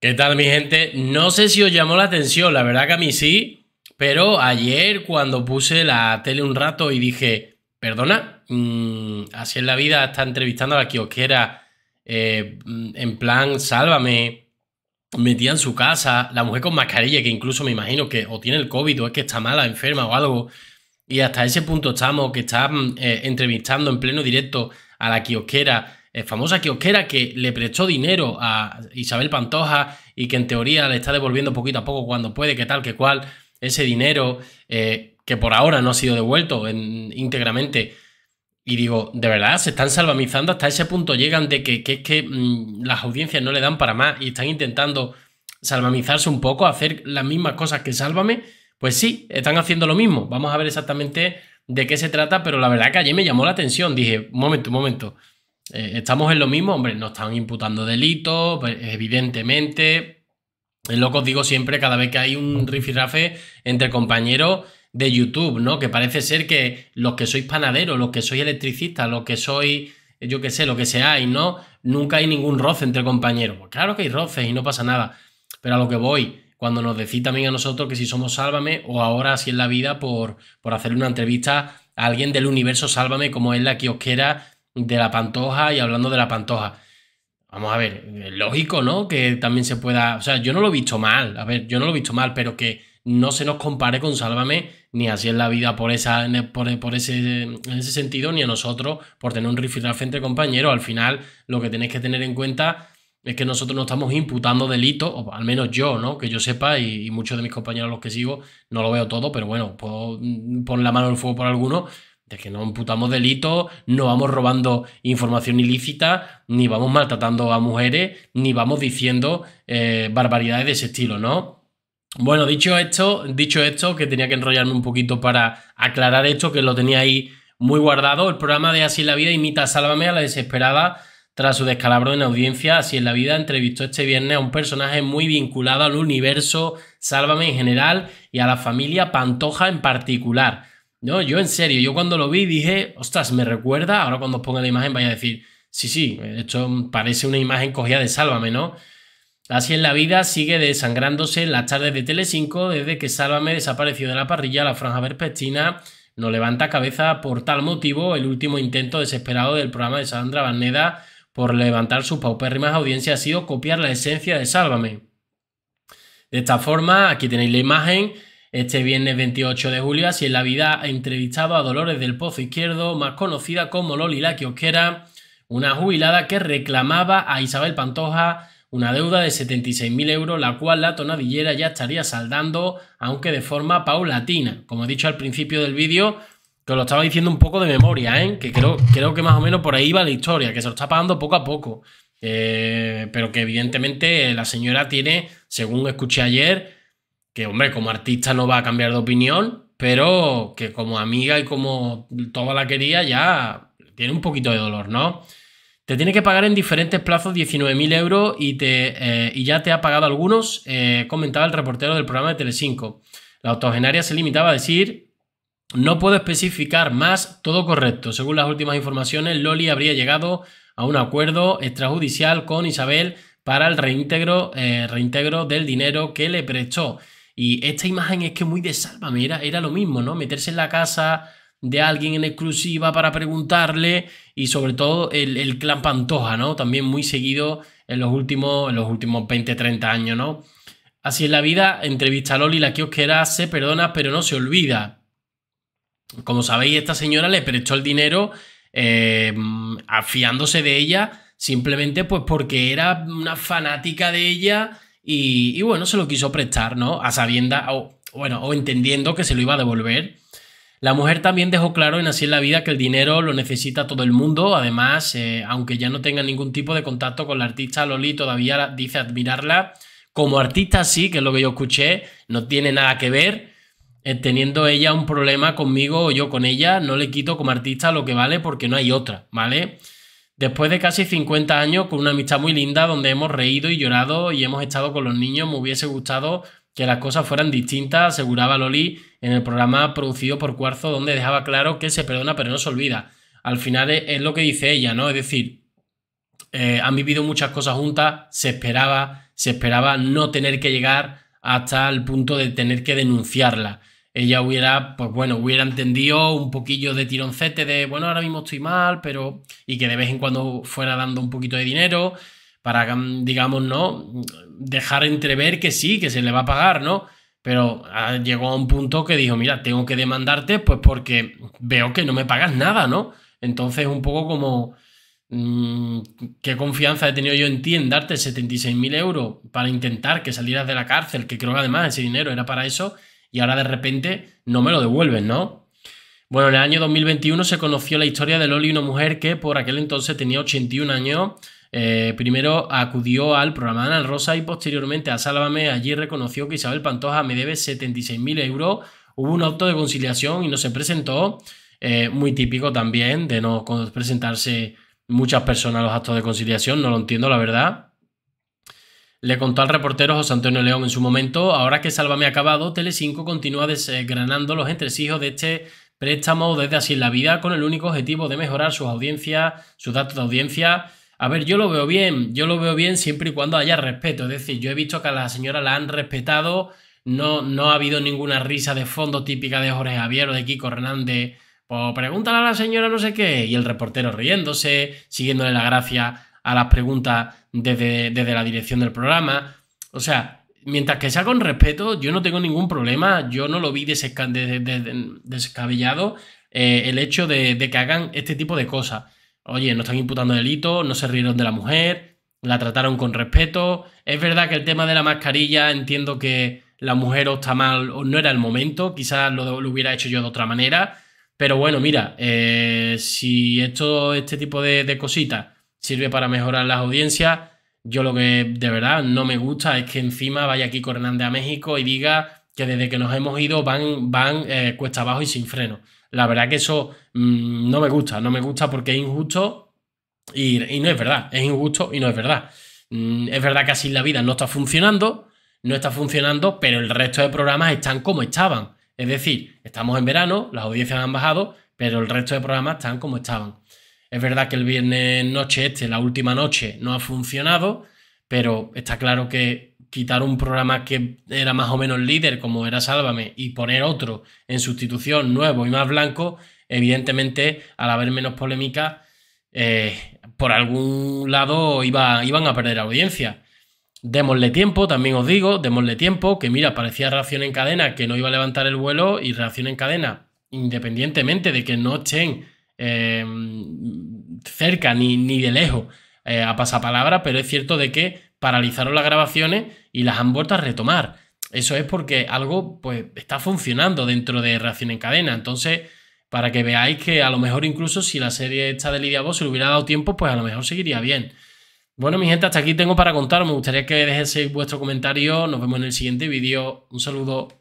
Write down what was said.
¿Qué tal mi gente? No sé si os llamó la atención, la verdad que a mí sí, pero ayer cuando puse la tele un rato y dije, perdona, mm, así es la vida, está entrevistando a la kiosquera eh, mm, en plan, sálvame, metía en su casa, la mujer con mascarilla que incluso me imagino que o tiene el COVID o es que está mala, enferma o algo, y hasta ese punto estamos, que está mm, eh, entrevistando en pleno directo a la kiosquera eh, famosa quiosquera que le prestó dinero a Isabel Pantoja y que en teoría le está devolviendo poquito a poco cuando puede, que tal, que cual, ese dinero eh, que por ahora no ha sido devuelto íntegramente. Y digo, de verdad, se están salvamizando hasta ese punto llegan de que, que es que mm, las audiencias no le dan para más y están intentando salvamizarse un poco, hacer las mismas cosas que Sálvame. Pues sí, están haciendo lo mismo. Vamos a ver exactamente de qué se trata, pero la verdad que ayer me llamó la atención. Dije, un momento, un momento. Eh, estamos en lo mismo, hombre, nos están imputando delitos, pues, evidentemente. Es lo que os digo siempre cada vez que hay un rifirrafe entre compañeros de YouTube, ¿no? Que parece ser que los que sois panaderos, los que sois electricistas, los que sois, yo qué sé, lo que seáis, ¿no? Nunca hay ningún roce entre compañeros. Pues claro que hay roces y no pasa nada. Pero a lo que voy, cuando nos decís también a nosotros que si somos Sálvame o ahora si es la vida por, por una entrevista a alguien del universo Sálvame como es la que os quiera de la pantoja y hablando de la pantoja. Vamos a ver, lógico, ¿no? Que también se pueda. O sea, yo no lo he visto mal. A ver, yo no lo he visto mal, pero que no se nos compare con Sálvame, ni así en la vida por, esa, e, por, e, por ese, en ese sentido, ni a nosotros por tener un rifle entre compañeros. Al final, lo que tenéis que tener en cuenta es que nosotros no estamos imputando delitos, o al menos yo, ¿no? Que yo sepa, y, muchos de mis compañeros los que sigo, no lo veo todo, pero bueno, puedo mm, poner la mano al fuego por algunos, de que no imputamos delitos, no vamos robando información ilícita, ni vamos maltratando a mujeres, ni vamos diciendo eh, barbaridades de ese estilo, ¿no? Bueno, dicho esto, dicho esto, que tenía que enrollarme un poquito para aclarar esto, que lo tenía ahí muy guardado, el programa de Así es la vida imita a Sálvame a la desesperada tras su descalabro en audiencia, Así en la vida entrevistó este viernes a un personaje muy vinculado al universo Sálvame en general y a la familia Pantoja en particular. No, yo en serio, yo cuando lo vi dije, ostras, me recuerda, ahora cuando os ponga la imagen vaya a decir, sí, sí, esto parece una imagen cogida de Sálvame, ¿no? Así en la vida sigue desangrándose en las tardes de Tele5. desde que Sálvame desapareció de la parrilla la franja verpestina no levanta cabeza por tal motivo el último intento desesperado del programa de Sandra Barneda por levantar sus paupérrimas audiencia ha sido copiar la esencia de Sálvame. De esta forma, aquí tenéis la imagen, este viernes 28 de julio, Así en la Vida ha entrevistado a Dolores del Pozo Izquierdo, más conocida como Loli La una jubilada que reclamaba a Isabel Pantoja una deuda de 76.000 euros, la cual la tonadillera ya estaría saldando, aunque de forma paulatina. Como he dicho al principio del vídeo, que lo estaba diciendo un poco de memoria, ¿eh? que creo, creo que más o menos por ahí va la historia, que se lo está pagando poco a poco. Eh, pero que evidentemente la señora tiene, según escuché ayer, que, hombre, como artista no va a cambiar de opinión, pero que como amiga y como toda la quería ya tiene un poquito de dolor, ¿no? Te tiene que pagar en diferentes plazos 19.000 euros y, te, eh, ya te ha pagado algunos, eh, comentaba el reportero del programa de Telecinco. La octogenaria se limitaba a decir, no puedo especificar más, todo correcto. Según las últimas informaciones, Loli habría llegado a un acuerdo extrajudicial con Isabel para el reintegro, eh, reintegro del dinero que le prestó. Y esta imagen es que muy de salva, era, era lo mismo, ¿no? Meterse en la casa de alguien en exclusiva para preguntarle y sobre todo el, clan Pantoja, ¿no? También muy seguido en los últimos, los últimos 20, 30 años, ¿no? Así es la vida, entrevista a Loli, la que queda se perdona pero no se olvida. Como sabéis, esta señora le prestó el dinero eh, afiándose de ella simplemente pues porque era una fanática de ella y, bueno, se lo quiso prestar, ¿no? A sabienda, o bueno, o entendiendo que se lo iba a devolver. La mujer también dejó claro en Así en la vida que el dinero lo necesita todo el mundo. Además, eh, aunque ya no tenga ningún tipo de contacto con la artista, Loli todavía dice admirarla. Como artista, sí, que es lo que yo escuché, no tiene nada que ver. Eh, teniendo ella un problema conmigo o yo con ella, no le quito como artista lo que vale porque no hay otra, ¿vale? Después de casi 50 años, con una amistad muy linda, donde hemos reído y llorado y hemos estado con los niños, me hubiese gustado que las cosas fueran distintas, aseguraba Loli en el programa producido por Cuarzo, donde dejaba claro que se perdona pero no se olvida. Al final es, lo que dice ella, ¿no? Es decir, eh, han vivido muchas cosas juntas, se esperaba, se esperaba no tener que llegar hasta el punto de tener que denunciarla ella hubiera, pues bueno, hubiera entendido un poquillo de tironcete de, bueno, ahora mismo estoy mal, pero. y que de vez en cuando fuera dando un poquito de dinero para, mm, digamos, ¿no? Dejar entrever que sí, que se le va a pagar, ¿no? Pero ah, llegó a un punto que dijo, mira, tengo que demandarte, pues porque veo que no me pagas nada, ¿no? Entonces, un poco como, mm, ¿qué confianza he tenido yo en ti en darte 76.000 euros para intentar que salieras de la cárcel? Que creo que además ese dinero era para eso y ahora de repente no me lo devuelven, ¿no? Bueno, en el año 2021 se conoció la historia de Loli, una mujer que por aquel entonces tenía 81 años. Eh, primero acudió al programa de Ana Rosa y posteriormente a Sálvame. Allí reconoció que Isabel Pantoja me debe 76.000 euros. Hubo un auto de conciliación y no se presentó. Eh, muy típico también de no presentarse muchas personas a los actos de conciliación. No lo entiendo, la verdad. Le contó al reportero José Antonio León en su momento, ahora que Sálvame ha acabado, 5 continúa desgranando los entresijos de este préstamo desde Así en la Vida con el único objetivo de mejorar sus audiencias, sus datos de audiencia. A ver, yo lo veo bien, yo lo veo bien siempre y cuando haya respeto. Es decir, yo he visto que a la señora la han respetado, no, no ha habido ninguna risa de fondo típica de Jorge Javier o de Kiko Hernández. Pues pregúntale a la señora no sé qué. Y el reportero riéndose, siguiéndole la gracia a las preguntas desde, la dirección del programa. O sea, mientras que sea con respeto, yo no tengo ningún problema. Yo no lo vi desesca descabellado eh, el hecho de, que hagan este tipo de cosas. Oye, no están imputando delitos, no se rieron de la mujer, la trataron con respeto. Es verdad que el tema de la mascarilla entiendo que la mujer está mal o no era el momento, quizás lo, hubiera hecho yo de otra manera. Pero bueno, mira, eh, si esto, este tipo de, cositas sirve para mejorar las audiencias. Yo lo que de verdad no me gusta es que encima vaya aquí Hernández a México y diga que desde que nos hemos ido van, van eh, cuesta abajo y sin freno. La verdad que eso mm, no me gusta, no me gusta porque es injusto y, no es verdad, es injusto y no es verdad. Mm, es verdad que así la vida no está funcionando, no está funcionando, pero el resto de programas están como estaban. Es decir, estamos en verano, las audiencias han bajado, pero el resto de programas están como estaban. Es verdad que el viernes noche este, la última noche, no ha funcionado, pero está claro que quitar un programa que era más o menos líder, como era Sálvame, y poner otro en sustitución nuevo y más blanco, evidentemente, al haber menos polémica, eh, por algún lado iba, iban a perder audiencia. Démosle tiempo, también os digo, démosle tiempo, que mira, parecía reacción en cadena que no iba a levantar el vuelo y reacción en cadena, independientemente de que no estén Em, cerca ni, de lejos eh, a pasapalabra, pero es cierto de que paralizaron las grabaciones y las han vuelto a retomar. Eso es porque algo pues, está funcionando dentro de Reacción en Cadena. Entonces, para que veáis que a lo mejor incluso si la serie esta de Lidia Vos se le hubiera dado tiempo, pues a lo mejor seguiría bien. Bueno, mi gente, hasta aquí tengo para contar. Me gustaría que dejéis vuestro comentario. Nos vemos en el siguiente vídeo. Un saludo.